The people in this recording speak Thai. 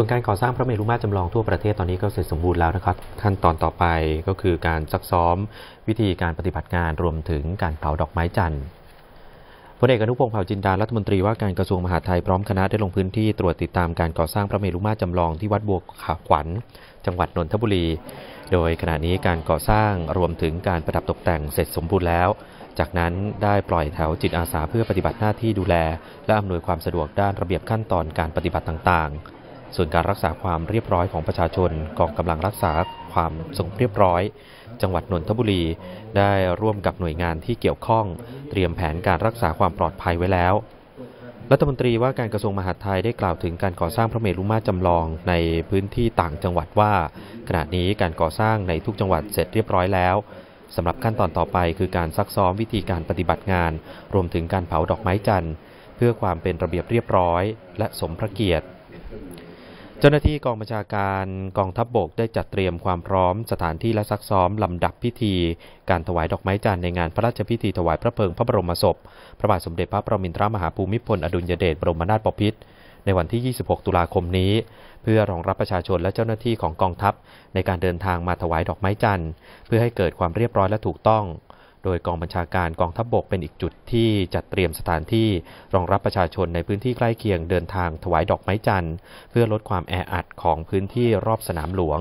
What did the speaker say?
ส่วนการก่อสร้างพระเมรุมาตรจำลองทั่วประเทศตอนนี้ก็เสร็จสมบูรณ์แล้วนะครับ ขั้นตอนต่อไปก็คือการซักซ้อมวิธีการปฏิบัติงานรวมถึงการเผาดอกไม้จันทร์พลเอกอนุพงศ์เผ่าจินดารัฐมนตรีว่าการกระทรวงมหาดไทยพร้อมคณะได้ลงพื้นที่ตรวจติดตาม การก่อสร้างพระเมรุมาตรจำลองที่วัดบัวขาขวัญ จังหวัดนนทบุรี โดยขณะนี้การก่อสร้างรวมถึงการประดับตกแต่งเสร็จสมบูรณ์แล้ว จากนั้นได้ปล่อยแถวจิตอาสาเพื่อปฏิบัติหน้าที่ดูแลและอำนวยความสะดวกด้านระเบียบขั้นตอนการปฏิบัติต่างๆส่วนการรักษาความเรียบร้อยของประชาชนกองกำลังรักษาความสงบเรียบร้อย จังหวัดนนทบุรีได้ร่วมกับหน่วยงานที่เกี่ยวข้อง เตรียมแผนการรักษาความปลอดภัยไว้แล้ว รัฐมนตรีว่าการกระทรวงมหาดไทยได้กล่าวถึงการก่อสร้างพระเมรุมาตรจำลองในพื้นที่ต่างจังหวัดว่า ขณะนี้การก่อสร้างในทุกจังหวัดเสร็จเรียบร้อยแล้วสำหรับขั้นตอนต่อไปคือการซักซ้อมวิธีการปฏิบัติงาน รวมถึงการเผาดอกไม้จันทร์เพื่อความเป็นระเบียบเรียบร้อย และสมพระเกียรติเจ้าหน้าที่กองบัญชาการกองทัพบบกได้จัดเตรียมความพร้อม สถานที่และซักซ้อมลำดับพิธีการถวายดอกไม้จันทร์ในงานพระราชพิธีถวายพระเพลิง พระบรมศพพระบาทสมเด็จพระประมินทรมหาภูมิพลอดุลยเดชบรมนาถบพิตรในวันที่ 26 ตุลาคมนี้ เพื่อรองรับประชาชนและเจ้าหน้าที่ของกองทัพในการเดินทางมาถวายดอกไม้จันทร์เพื่อให้เกิดความเรียบร้อยและถูกต้องโดยกองบัญชาการกองทัพบบกเป็นอีกจุดที่จัดเตรียมสถานที่รองรับประชาชนในพื้นที่ใกล้เคียงเดินทางถวายดอกไม้จันทร์ เพื่อลดความแออัดของพื้นที่รอบสนามหลวง